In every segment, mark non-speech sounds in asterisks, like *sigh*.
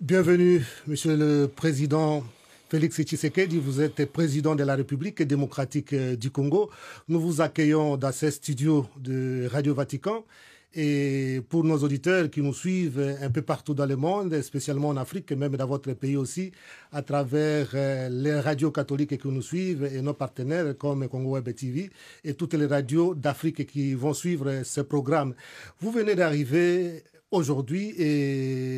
Bienvenue, Monsieur le Président Félix Tshisekedi, vous êtes président de la République démocratique euh, du Congo. Nous vous accueillons dans ces studios de Radio Vatican. Et pour nos auditeurs qui nous suivent euh, un peu partout dans le monde, spécialement en Afrique et même dans votre pays aussi, à travers euh, les radios catholiques qui nous suivent et nos partenaires comme Congo Web TV et toutes les radios d'Afrique qui vont suivre ce programme. Vous venez d'arriver aujourd'hui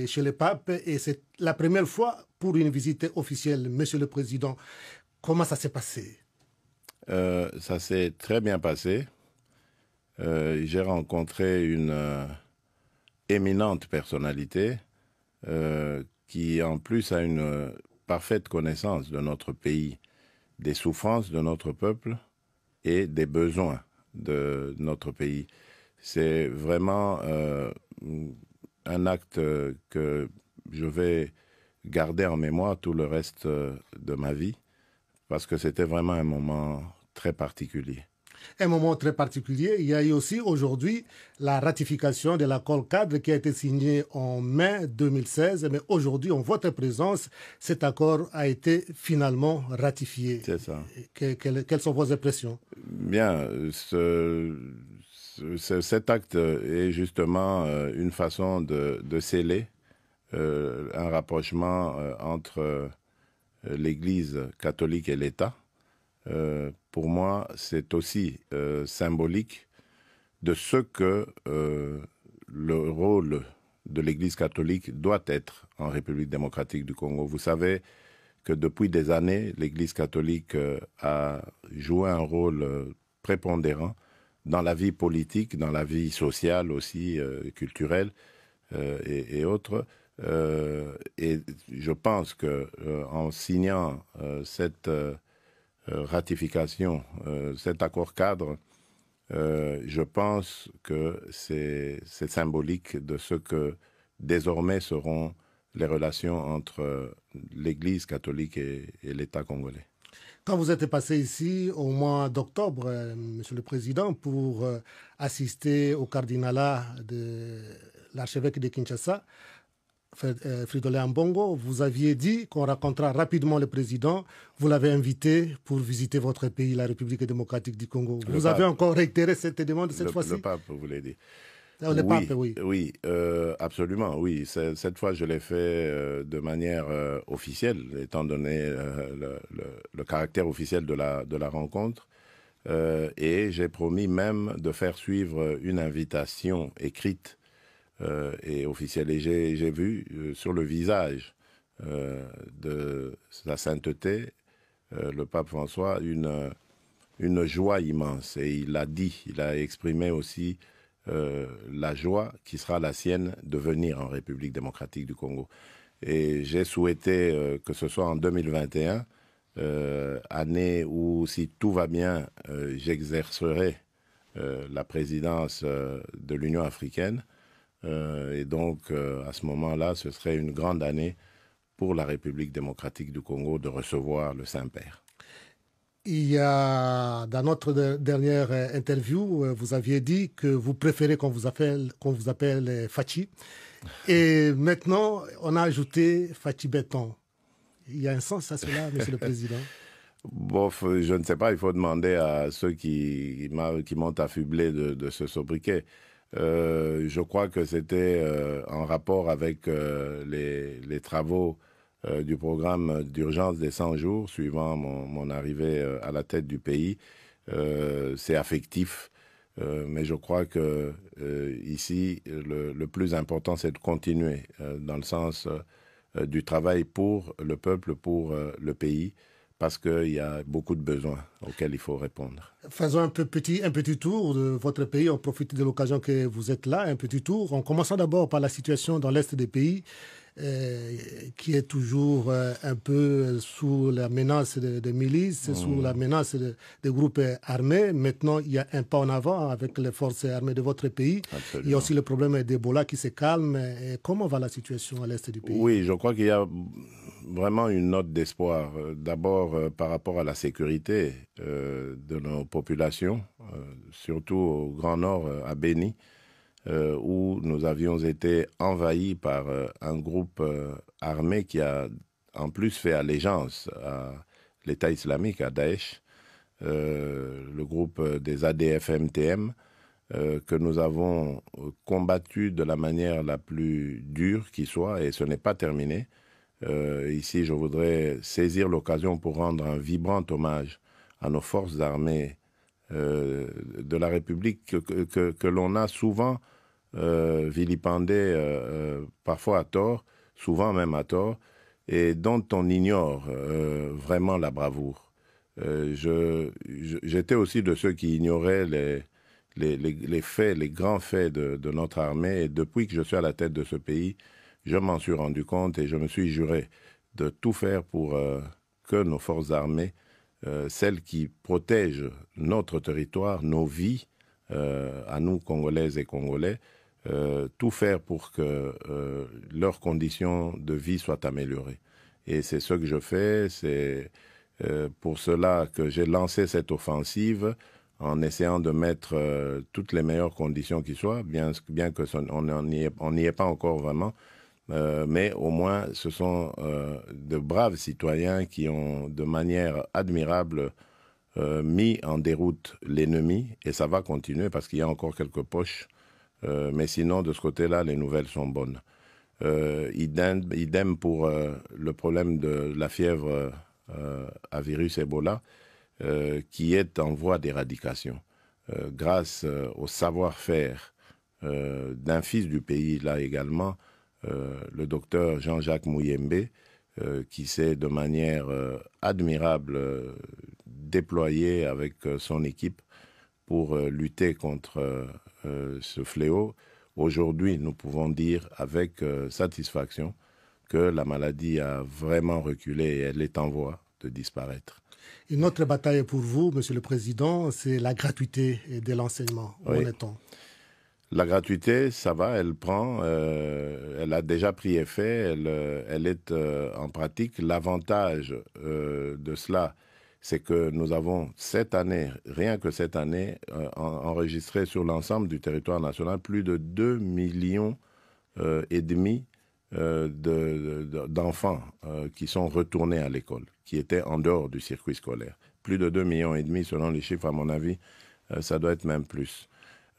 chez le pape, et c'est la première fois pour une visite officielle. Monsieur le Président, comment ça s'est passé euh, Ça s'est très bien passé. Euh, j'ai rencontré une euh, éminente personnalité qui en plus a une parfaite connaissance de notre pays, des souffrances de notre peuple et des besoins de notre pays. C'est vraiment un acte euh, que je vais garder en mémoire tout le reste euh, de ma vie, parce que c'était vraiment un moment très particulier. Un moment très particulier. Il y a eu aussi aujourd'hui la ratification de l'accord cadre qui a été signé en mai 2016. Mais aujourd'hui, en votre présence, cet accord a été finalement ratifié. C'est ça. quelles sont vos impressions Bien, ce, cet acte est justement euh, une façon de, sceller euh, un rapprochement euh, entre l'Église catholique et l'État. pour moi, c'est aussi symbolique de ce que le rôle de l'Église catholique doit être en République démocratique du Congo. Vous savez que depuis des années, l'Église catholique a joué un rôle prépondérant dans la vie politique, dans la vie sociale aussi, euh, culturelle euh, et, autres. Euh, et je pense que en signant cette ratification, cet accord cadre, je pense que c'est symbolique de ce que désormais seront les relations entre l'Église catholique et l'État congolais. Quand vous êtes passé ici au mois d'octobre, euh, Monsieur le Président, pour euh, assister au cardinalat de l'archevêque de Kinshasa, euh, Fridolin Ambongo, vous aviez dit qu'on racontera rapidement le président. Vous l'avez invité pour visiter votre pays, la République démocratique du Congo. vous avez encore réitéré cette demande cette fois-ci. Le pape, vous oui, oui. Euh, absolument, oui. Cette fois, je l'ai fait euh, de manière euh, officielle, étant donné le, caractère officiel de la, de la rencontre. et j'ai promis même de faire suivre une invitation écrite et officielle. Et j'ai vu sur le visage de la sainteté, le pape François, une une joie immense. Et il l'a dit, il a exprimé aussi euh, la joie qui sera la sienne de venir en République démocratique du Congo. Et j'ai souhaité euh, que ce soit en 2021, euh, année où, si tout va bien, j'exercerai la présidence de l'Union africaine. et donc, à ce moment-là, ce serait une grande année pour la République démocratique du Congo de recevoir le Saint-Père. Il y a, dans notre dernière euh, interview, euh, vous aviez dit que vous préférez qu'on vous appelle, qu'on vous euh, Fachi. Et maintenant, on a ajouté Fachi Béton. Il y a un sens à cela, *laughs* monsieur le président? Bof, je ne sais pas, il faut demander à ceux qui, qui m'ont affublé de, de, ce sobriquet. je crois que c'était en rapport avec les, travaux euh, du programme d'urgence des 100 jours, suivant mon, arrivée euh, à la tête du pays. Euh, c'est affectif, mais je crois que ici, le, plus important, c'est de continuer dans le sens du travail pour le peuple, pour le pays parce qu'il y a beaucoup de besoins auxquels il faut répondre. Faisons un, petit, un petit tour de votre pays. On profite de l'occasion que vous êtes là. Un petit tour. En commençant d'abord par la situation dans l'Est des pays euh, qui est toujours euh, un peu euh, sous la menace des de milices, oh. sous la menace des groupes armés. Maintenant, il y a un pas en avant avec les forces armées de votre pays. Il y a aussi le problème d'Ebola qui se calme. Et comment va la situation à l'est du pays Oui, je crois qu'il y a vraiment une note d'espoir. D'abord, par rapport à la sécurité de nos populations, surtout au Grand Nord, à Béni. Euh, où nous avions été envahis par euh, un groupe euh, armé qui a en plus fait allégeance à l'État islamique, à Daesh, le groupe des ADF-MTM, que nous avons combattu de la manière la plus dure qui soit, et ce n'est pas terminé. ici, je voudrais saisir l'occasion pour rendre un vibrant hommage à nos forces armées euh, de la République que, l'on a souvent euh, vilipendé, euh, parfois à tort, souvent même à tort, et dont on ignore vraiment la bravoure. J'étais aussi de ceux qui ignoraient les, les, faits, les grands faits de, notre armée, et depuis que je suis à la tête de ce pays, je m'en suis rendu compte et je me suis juré de tout faire pour que nos forces armées euh, celles qui protègent notre territoire, nos vies, euh, à nous, Congolaises et Congolais, euh, tout faire pour que leurs conditions de vie soient améliorées. Et c'est ce que je fais, c'est pour cela que j'ai lancé cette offensive en essayant de mettre toutes les meilleures conditions qui soient, bien, bien que on n'y est, pas encore vraiment, euh, mais au moins, ce sont euh, de braves citoyens qui ont, de manière admirable, euh, mis en déroute l'ennemi. Et ça va continuer parce qu'il y a encore quelques poches. mais sinon, de ce côté-là, les nouvelles sont bonnes. idem, pour le problème de la fièvre à virus Ebola, qui est en voie d'éradication. grâce au savoir-faire d'un fils du pays, là également, euh, le docteur Jean-Jacques Mouyembe, euh, qui s'est de manière euh, admirable déployé avec son équipe pour lutter contre ce fléau. Aujourd'hui, nous pouvons dire avec satisfaction que la maladie a vraiment reculé et elle est en voie de disparaître. Une autre bataille pour vous, Monsieur le Président, c'est la gratuité de l'enseignement. Où la gratuité, ça va, elle prend, euh, elle a déjà pris effet, elle, euh, est euh, en pratique. L'avantage de cela, c'est que nous avons cette année, rien que cette année, enregistré sur l'ensemble du territoire national plus de 2 millions et demi d'enfants qui sont retournés à l'école, qui étaient en dehors du circuit scolaire. Plus de 2 millions et demi selon les chiffres, à mon avis, ça doit être même plus.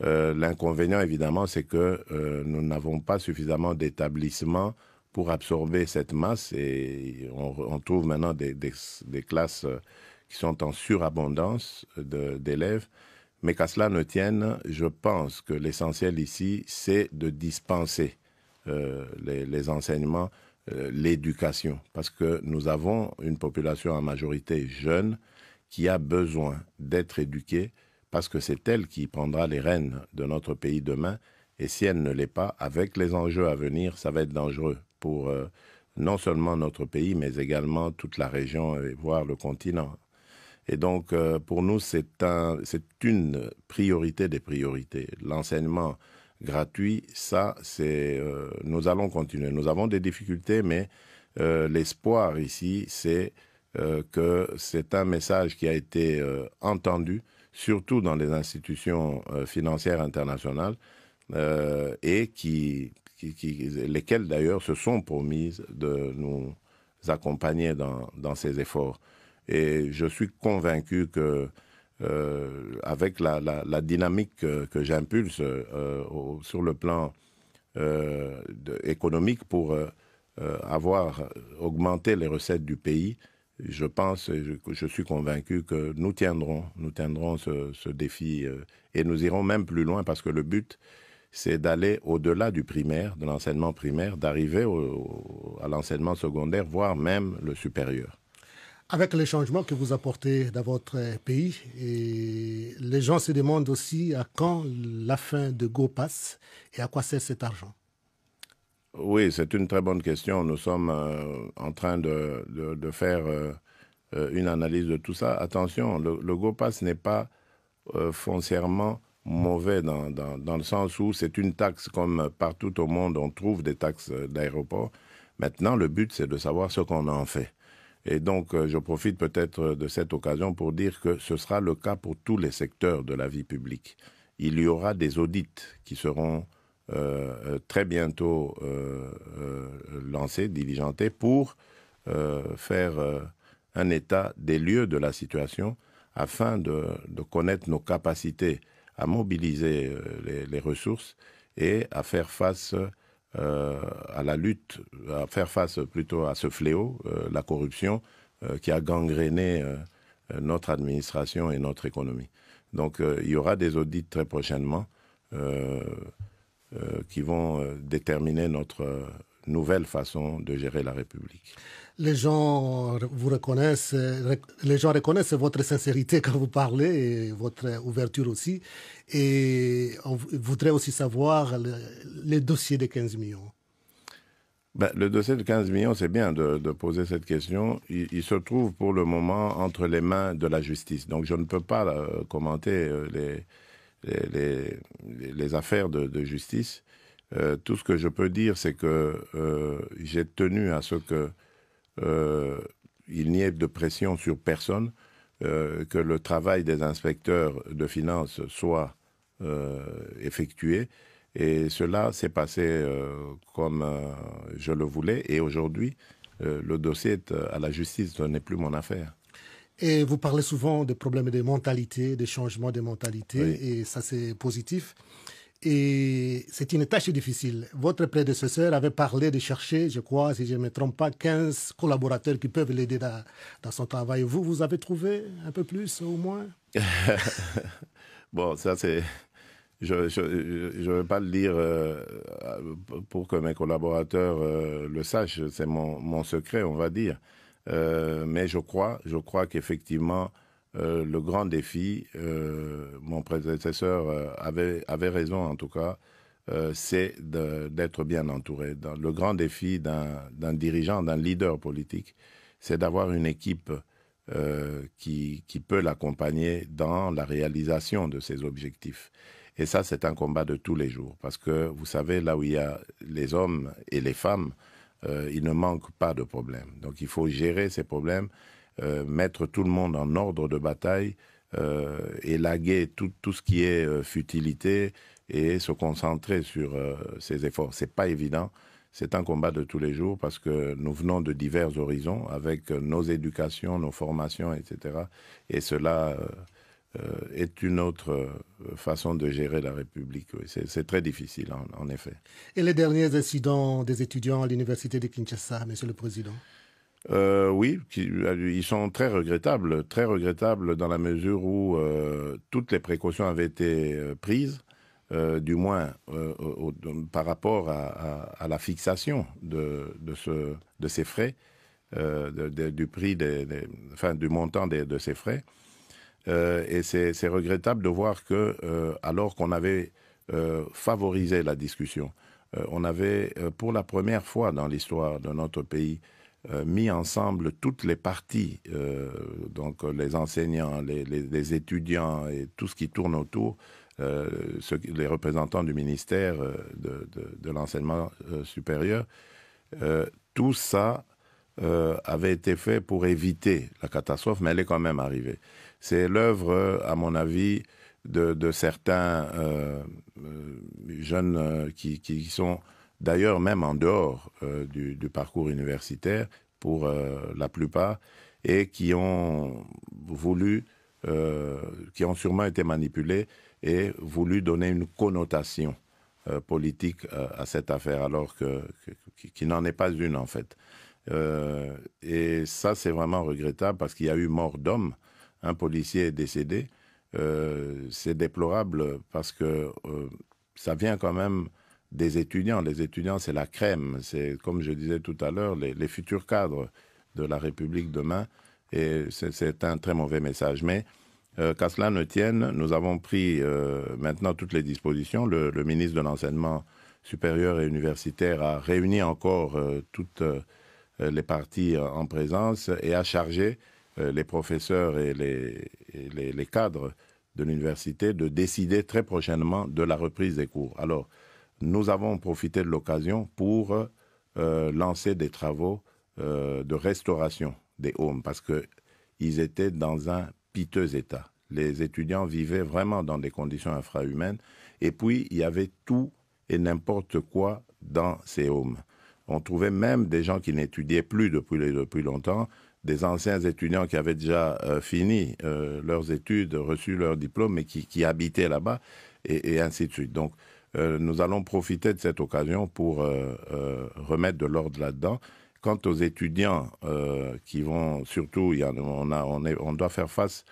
Euh, l'inconvénient, évidemment, c'est que euh, nous n'avons pas suffisamment d'établissements pour absorber cette masse et on, trouve maintenant des, classes euh, qui sont en surabondance d'élèves. Mais qu'à cela ne tienne, je pense que l'essentiel ici, c'est de dispenser les, les, enseignements, l'éducation, parce que nous avons une population en majorité jeune qui a besoin d'être éduquée parce que c'est elle qui prendra les rênes de notre pays demain, et si elle ne l'est pas, avec les enjeux à venir, ça va être dangereux pour euh, non seulement notre pays, mais également toute la région, et voire le continent. Et donc, euh, pour nous, c'est une priorité des priorités. L'enseignement gratuit, ça, c'est, euh, nous allons continuer. Nous avons des difficultés, mais l'espoir ici, c'est que c'est un message qui a été entendu surtout dans les institutions euh, financières internationales, euh, et lesquelles d'ailleurs se sont promises de nous accompagner dans, ces efforts. Et je suis convaincu que euh, avec la, dynamique que, j'impulse sur le plan économique pour avoir augmenté les recettes du pays, je pense, je, je suis convaincu que nous tiendrons, nous tiendrons ce, défi euh, et nous irons même plus loin parce que le but, c'est d'aller au-delà du primaire, de l'enseignement primaire, d'arriver à l'enseignement secondaire, voire même le supérieur. Avec les changements que vous apportez dans votre euh, pays, les gens se demandent aussi à quand la fin de Go passe et à quoi sert cet argent. Oui, c'est une très bonne question. Nous sommes euh, en train de, faire euh, euh, une analyse de tout ça. Attention, le, GOPAS GoPass n'est pas foncièrement mauvais dans, dans, le sens où c'est une taxe comme partout au monde, on trouve des taxes d'aéroport. Maintenant, le but, c'est de savoir ce qu'on en fait. Et donc, je profite peut-être de cette occasion pour dire que ce sera le cas pour tous les secteurs de la vie publique. Il y aura des audits qui seront euh, euh, très bientôt euh, lancé, diligenté, pour faire un état des lieux de la situation afin de, connaître nos capacités à mobiliser les, ressources et à faire face à la lutte, à faire face plutôt à ce fléau, la corruption, qui a gangréné notre administration et notre économie. Donc il y aura des audits très prochainement. Euh, qui vont euh, déterminer notre euh, nouvelle façon de gérer la République. Les gens vous reconnaissent, les gens reconnaissent votre sincérité quand vous parlez et votre ouverture aussi. Et on voudrait aussi savoir le, les dossiers des 15 millions. Ben, le dossier de 15 millions, c'est bien de, poser cette question. Il, se trouve pour le moment entre les mains de la justice. Donc je ne peux pas commenter les, les, affaires de, justice, euh, tout ce que je peux dire, c'est que euh, j'ai tenu à ce qu'il euh, n'y ait de pression sur personne, que le travail des inspecteurs de finances soit effectué. Et cela s'est passé comme je le voulais. Et aujourd'hui, le dossier est à la justice, ce n'est plus mon affaire. Et vous parlez souvent des problèmes de mentalité, des changements de mentalité, et ça c'est positif. Et c'est une tâche difficile. Votre prédécesseur avait parlé de chercher, je crois, si je ne me trompe pas, 15 collaborateurs qui peuvent l'aider dans, son travail. Vous, vous avez trouvé un peu plus au moins *laughs* Bon, ça c'est... Je ne vais pas le dire euh, pour que mes collaborateurs euh, le sachent. C'est mon, secret, on va dire. Euh, mais je crois, qu'effectivement, euh, le grand défi, euh, mon prédécesseur avait, raison en tout cas, c'est d'être bien entouré. le grand défi d'un dirigeant, d'un leader politique, c'est d'avoir une équipe qui peut l'accompagner dans la réalisation de ses objectifs. Et ça, c'est un combat de tous les jours, parce que vous savez, là où il y a les hommes et les femmes, euh, il ne manque pas de problèmes. Donc il faut gérer ces problèmes, euh, mettre tout le monde en ordre de bataille, euh, élaguer tout, ce qui est euh, futilité et se concentrer sur ces efforts. Ce n'est pas évident. C'est un combat de tous les jours parce que nous venons de divers horizons avec nos éducations, nos formations, etc. Et cela euh, est une autre euh, façon de gérer la République. C'est très difficile, en, effet. Et les derniers incidents des étudiants à l'université de Kinshasa, Monsieur le Président euh, oui, ils sont très regrettables, très regrettables dans la mesure où toutes les précautions avaient été prises, du moins par rapport à, la fixation de, de ces frais, du prix, des, du montant de ces frais. Euh, et c'est regrettable de voir que, euh, alors qu'on avait euh, favorisé la discussion, on avait, pour la première fois dans l'histoire de notre pays, mis ensemble toutes les parties, donc les enseignants, les, étudiants et tout ce qui tourne autour, ce, les représentants du ministère de, de l'enseignement supérieur, tout ça avait été fait pour éviter la catastrophe, mais elle est quand même arrivée. C'est l'œuvre, euh, à mon avis, de, certains euh, euh, jeunes qui, sont d'ailleurs même en dehors du, parcours universitaire pour la plupart et qui ont voulu, qui ont sûrement été manipulés et voulu donner une connotation politique à cette affaire alors que, qui n'en est pas une en fait. et ça c'est vraiment regrettable parce qu'il y a eu mort d'hommes un policier est décédé, euh, c'est déplorable parce que euh, ça vient quand même des étudiants. Les étudiants, c'est la crème. C'est, comme je disais tout à l'heure, les, futurs cadres de la République demain. Et c'est un très mauvais message. Mais euh, qu'à cela ne tienne, nous avons pris maintenant toutes les dispositions. le ministre de l'Enseignement supérieur et universitaire a réuni encore toutes les parties en présence et a chargé euh, les professeurs et les, cadres de l'université de décider très prochainement de la reprise des cours. Alors, nous avons profité de l'occasion pour euh, lancer des travaux euh, de restauration des homes parce qu'ils étaient dans un piteux état. Les étudiants vivaient vraiment dans des conditions infrahumaines et puis il y avait tout et n'importe quoi dans ces homes. On trouvait même des gens qui n'étudiaient plus depuis, depuis longtemps des anciens étudiants qui avaient déjà euh, fini euh, leurs études, reçu leur diplôme et qui, habitaient là-bas et, ainsi de suite. Donc, euh, nous allons profiter de cette occasion pour remettre de l'ordre là-dedans. Quant aux étudiants qui vont, surtout, y a, on, doit faire face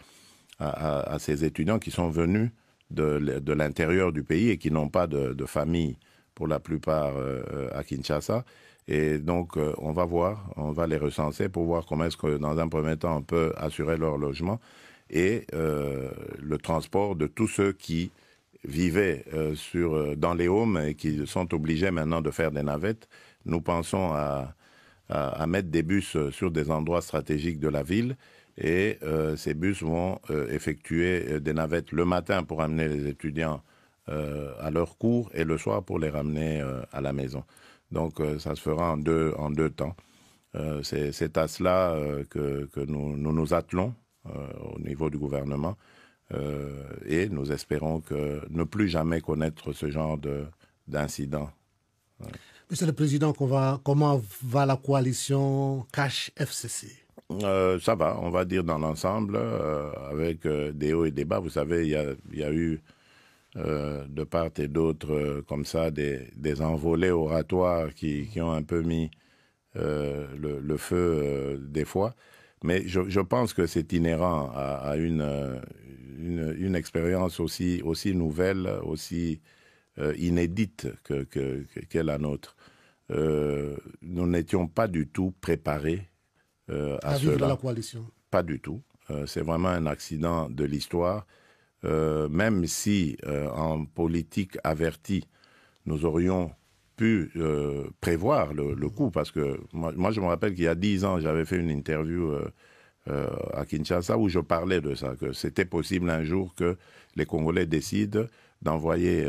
à, ces étudiants qui sont venus de, l'intérieur du pays et qui n'ont pas de, de, famille, pour la plupart, à Kinshasa. Et donc, euh, on va voir, on va les recenser pour voir comment est-ce que, dans un premier temps, on peut assurer leur logement et euh, le transport de tous ceux qui vivaient euh, dans les homes et qui sont obligés maintenant de faire des navettes. Nous pensons à mettre des bus sur des endroits stratégiques de la ville et ces bus vont effectuer des navettes le matin pour amener les étudiants à leur cours et le soir pour les ramener à la maison. Donc euh, ça se fera en deux, en deux temps. Euh, c'est à cela euh, que, nous, nous, attelons au niveau du gouvernement et nous espérons que ne plus jamais connaître ce genre d'incident. Monsieur le Président, comment va la coalition CASH-FCC Ça va, on va dire dans l'ensemble, avec des hauts et des bas. Vous savez, il y a, eu euh, de part et d'autre, euh, comme ça, des, des envolées oratoires qui, ont un peu mis euh, le, feu des fois. Mais je, pense que c'est inhérent à, une, expérience aussi, aussi nouvelle, aussi inédite que, qu'est la nôtre. nous n'étions pas du tout préparés à, à vivre cela. la coalition. Pas du tout. c'est vraiment un accident de l'histoire. Euh, même si euh, en politique avertie, nous aurions pu euh, prévoir le, coup, parce que moi, je me rappelle qu'il y a dix ans, j'avais fait une interview à Kinshasa où je parlais de ça, que c'était possible un jour que les Congolais décident d'envoyer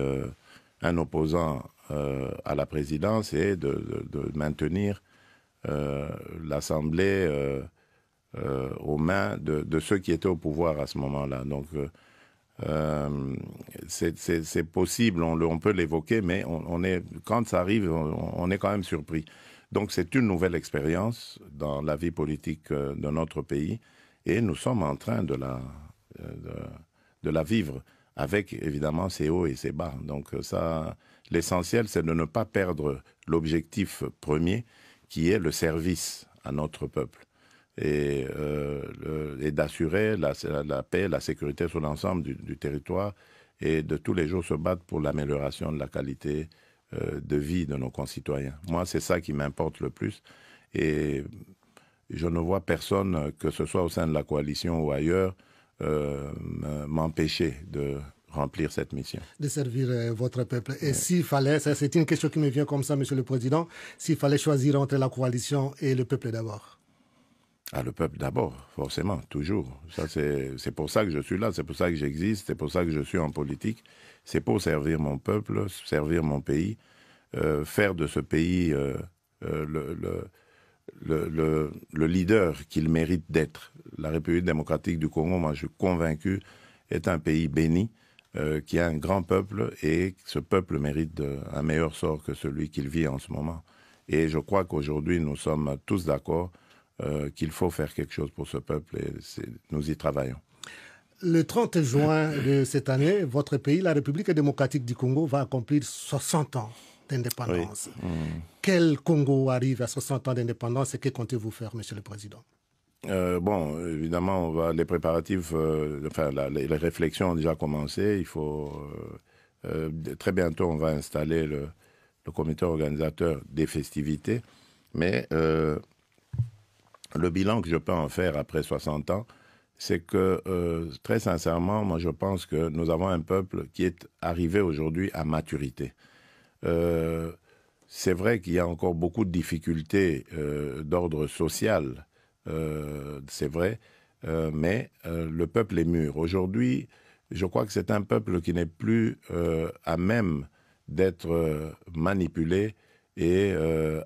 un opposant à la présidence et de, maintenir l'Assemblée aux mains de, de, ceux qui étaient au pouvoir à ce moment-là. Donc euh, c'est possible, on, on peut l'évoquer, mais on, est, quand ça arrive, on, est quand même surpris. Donc c'est une nouvelle expérience dans la vie politique euh, de notre pays et nous sommes en train de la, euh, de, de la vivre avec évidemment ses hauts et ses bas. Donc ça, l'essentiel, c'est de ne pas perdre l'objectif premier qui est le service à notre peuple. Euh, et, d'assurer la, la, paix, la sécurité sur l'ensemble du, territoire et de tous les jours se battre pour l'amélioration de la qualité euh, de vie de nos concitoyens. Moi, c'est ça qui m'importe le plus et je ne vois personne, que ce soit au sein de la coalition ou ailleurs, euh, m'empêcher de remplir cette mission. De servir votre peuple. Et s'il fallait, c'est une question qui me vient comme ça, Monsieur le Président, s'il fallait choisir entre la coalition et le peuple d'abord le peuple d'abord, forcément, toujours. Ça, c'est pour ça que je suis là, c'est pour ça que j'existe, c'est pour ça que je suis en politique. C'est pour servir mon peuple, servir mon pays, faire de ce pays le, le, le, le, leader qu'il mérite d'être. La République démocratique du Congo, moi, je suis convaincu, est un pays béni, qui a un grand peuple, et ce peuple mérite un meilleur sort que celui qu'il vit en ce moment. Et je crois qu'aujourd'hui, nous sommes tous d'accord euh, qu'il faut faire quelque chose pour ce peuple et nous y travaillons. Le 30 juin de cette année, votre pays, la République démocratique du Congo, va accomplir 60 ans d'indépendance. Mmh. Quel Congo arrive à 60 ans d'indépendance et que comptez-vous faire, Monsieur le Président euh, bon, évidemment, on va, les préparatifs, euh, enfin, les, réflexions ont déjà commencé. Il faut très bientôt, on va installer le, le, comité organisateur des festivités, mais le bilan que je peux en faire après 60 ans, c'est que euh, très sincèrement, moi je pense que nous avons un peuple qui est arrivé aujourd'hui à maturité. Euh, c'est vrai qu'il y a encore beaucoup de difficultés euh, d'ordre social, c'est vrai, mais le peuple est mûr. Aujourd'hui, je crois que c'est un peuple qui n'est plus à même d'être manipulé et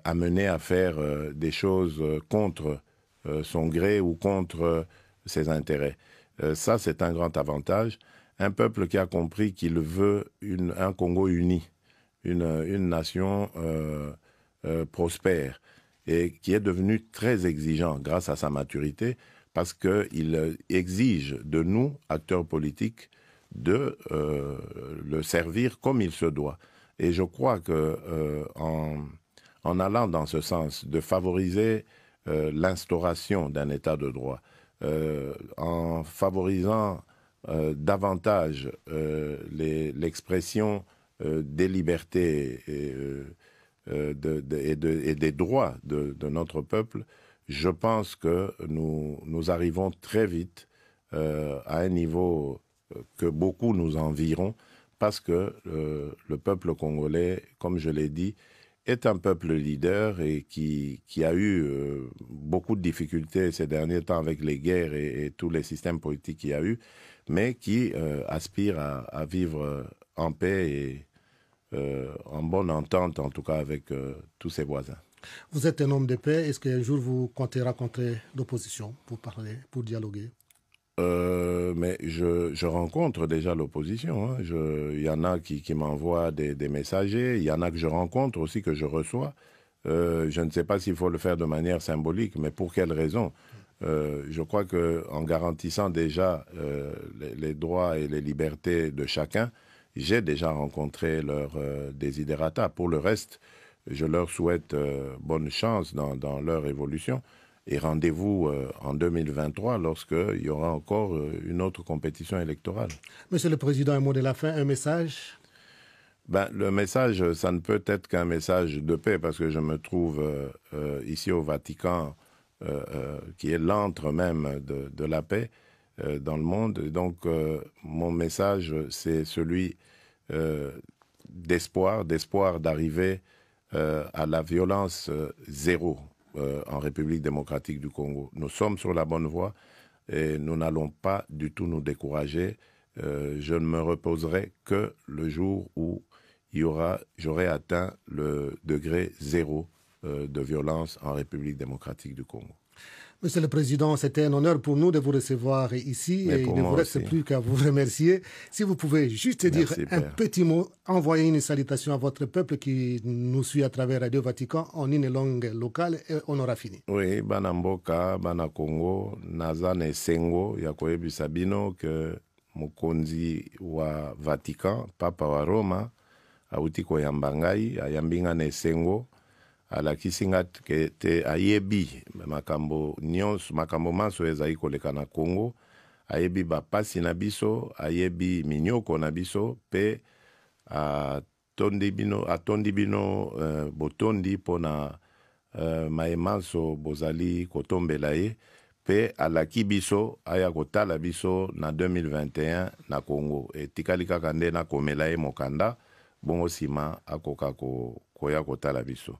amené à faire des choses contre euh, son gré ou contre euh, ses intérêts. Euh, ça, c'est un grand avantage. Un peuple qui a compris qu'il veut un Congo uni, une, nation prospère et qui est devenu très exigeant grâce à sa maturité parce qu'il exige de nous, acteurs politiques, de le servir comme il se doit. Et je crois que en, allant dans ce sens de favoriser euh, l'instauration d'un état de droit, euh, en favorisant euh, davantage l'expression des libertés et, des droits de, notre peuple, je pense que nous, arrivons très vite à un niveau que beaucoup nous environs parce que le peuple congolais, comme je l'ai dit, est un peuple leader et qui, qui a eu euh, beaucoup de difficultés ces derniers temps avec les guerres et, tous les systèmes politiques qu'il y a eu, mais qui euh, aspire à, vivre euh, en paix et en bonne entente, en tout cas avec tous ses voisins. Vous êtes un homme de paix. Est-ce qu'un jour vous comptez rencontrer l'opposition pour parler, pour dialoguer euh, mais je, rencontre déjà l'opposition. Hein. Il y en a qui, m'envoient des, messagers, il y en a que je rencontre aussi, que je reçois. Euh, je ne sais pas s'il faut le faire de manière symbolique, mais pour quelle raison euh, Je crois qu'en garantissant déjà les, droits et les libertés de chacun, j'ai déjà rencontré leur désiderata. Pour le reste, je leur souhaite bonne chance dans leur évolution. Et rendez-vous euh, en 2023 il y aura encore euh, une autre compétition électorale. Monsieur le Président, un mot de la fin, un message ben, le message, ça ne peut être qu'un message de paix, parce que je me trouve euh, ici au Vatican, qui est l'antre même de, la paix dans le monde. donc, mon message, c'est celui d'espoir, d'espoir d'arriver à la violence zéro. Euh, en République démocratique du Congo. Nous sommes sur la bonne voie et nous n'allons pas du tout nous décourager. Euh, je ne me reposerai que le jour où il y aura, j'aurai atteint le degré zéro euh, de violence en République démocratique du Congo. Monsieur le Président, c'était un honneur pour nous de vous recevoir ici et il ne vous reste plus qu'à vous *laughs* remercier. Si vous pouvez juste dire un petit mot, envoyer une salutation à votre peuple qui nous suit à travers Radio Vatican en une langue locale et on aura fini. Oui, Banamboka, Banakongo, Nazane Sengo, Sabino, que Mokonzi wa Vatican, Papa wa Roma, Auti Koyambangai, Ayambinga Nesengo. alakisi nga te ayebi makambo nyonso makambo manso ezali koleka na kongo ayebi bapasi na biso ayebi minyoko na biso mpe atondi bino, atondi bino uh, botondi mpona uh, mayemanso bozali kotombela ye mpe alaki biso aya kotala biso na 2021 na congo etikali kaka nde nakomela ye mokanda bongo nsima akoka koya ko kotala biso